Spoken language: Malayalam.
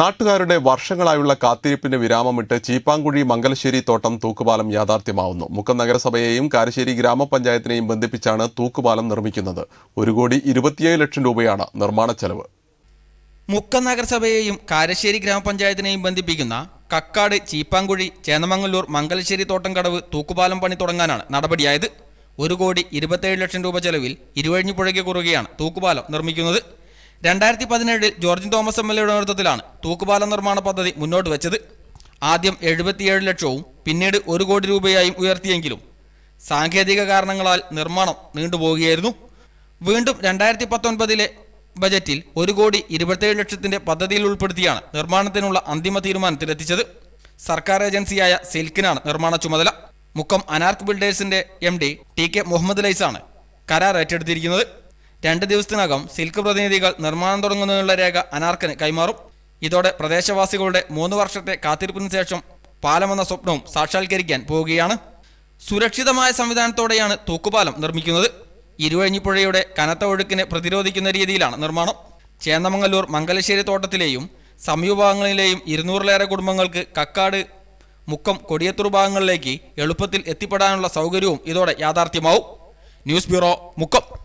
നാട്ടുകാരുടെ വർഷങ്ങളായുള്ള കാത്തിരിപ്പിന് വിരാമമിട്ട് ചീപ്പാങ്കുഴി മംഗലശ്ശേരി തോട്ടം തൂക്കുപാലം യാഥാർത്ഥ്യമാവുന്നു മുക്കം നഗരസഭയെയും കാരശ്ശേരി ഗ്രാമപഞ്ചായത്തിനെയും ബന്ധിപ്പിച്ചാണ് തൂക്കുപാലം നിർമ്മിക്കുന്നത് ഒരു കോടി ഇരുപത്തിയേഴ് ലക്ഷം രൂപയാണ് നിർമ്മാണ ചെലവ് മുക്കം നഗരസഭയെയും കാരശ്ശേരി ഗ്രാമപഞ്ചായത്തിനെയും ബന്ധിപ്പിക്കുന്ന കക്കാട് ചീപ്പാങ്കുഴി ചേന്നമംഗല്ലൂർ മംഗലശ്ശേരി തോട്ടം കടവ് തൂക്കുപാലം പണി തുടങ്ങാനാണ് നടപടിയായത് ഒരു കോടി ഇരുപത്തേഴ് ലക്ഷം രൂപ ചെലവിൽ ഇരുവഴിഞ്ഞിപ്പുഴയ്ക്ക് കുറുകയാണ് തൂക്കുപാലം നിർമ്മിക്കുന്നത് രണ്ടായിരത്തി പതിനേഴിൽ ജോർജിൻ തോമസ് എം എൽ എയുടെ നേതൃത്വത്തിലാണ് തൂക്കുപാല നിർമ്മാണ പദ്ധതി മുന്നോട്ട് വെച്ചത് ആദ്യം എഴുപത്തിയേഴ് ലക്ഷവും പിന്നീട് ഒരു കോടി രൂപയായും ഉയർത്തിയെങ്കിലും സാങ്കേതിക കാരണങ്ങളാൽ നിർമ്മാണം നീണ്ടുപോകുകയായിരുന്നു വീണ്ടും രണ്ടായിരത്തി പത്തൊൻപതിലെ ബജറ്റിൽ ഒരു കോടി ഇരുപത്തിയേഴ് ലക്ഷത്തിന്റെ പദ്ധതിയിൽ ഉൾപ്പെടുത്തിയാണ് നിർമ്മാണത്തിനുള്ള അന്തിമ തീരുമാനത്തിലെത്തിച്ചത് സർക്കാർ ഏജൻസിയായ സിൽക്കിനാണ് നിർമ്മാണ ചുമതല മുക്കം അനാർക്ക് ബിൽഡേഴ്സിന്റെ M D T K Muhammad ലൈസാണ് കരാർ ഏറ്റെടുത്തിരിക്കുന്നത് രണ്ട് ദിവസത്തിനകം സിൽക്ക് പ്രതിനിധികൾ നിർമ്മാണം തുടങ്ങുന്നതിനുള്ള രേഖ അനാർക്കിന് കൈമാറും ഇതോടെ പ്രദേശവാസികളുടെ മൂന്ന് വർഷത്തെ കാത്തിരിപ്പിന് ശേഷം പാലമെന്ന സ്വപ്നവും സാക്ഷാത്കരിക്കാൻ പോവുകയാണ് സുരക്ഷിതമായ സംവിധാനത്തോടെയാണ് തൂക്കുപാലം നിർമ്മിക്കുന്നത് ഇരുവഴിഞ്ഞിപ്പുഴയുടെ കനത്ത ഒഴുക്കിനെ പ്രതിരോധിക്കുന്ന രീതിയിലാണ് നിർമ്മാണം ചേന്നമംഗല്ലൂർ മംഗലശ്ശേരി തോട്ടത്തിലെയും സമീപഭാഗങ്ങളിലെയും ഇരുന്നൂറിലേറെ കുടുംബങ്ങൾക്ക് കക്കാട് മുക്കം കൊടിയത്തൂർ ഭാഗങ്ങളിലേക്ക് എളുപ്പത്തിൽ എത്തിപ്പെടാനുള്ള സൗകര്യവും ഇതോടെ യാഥാർത്ഥ്യമാവും ന്യൂസ് ബ്യൂറോ മുക്കം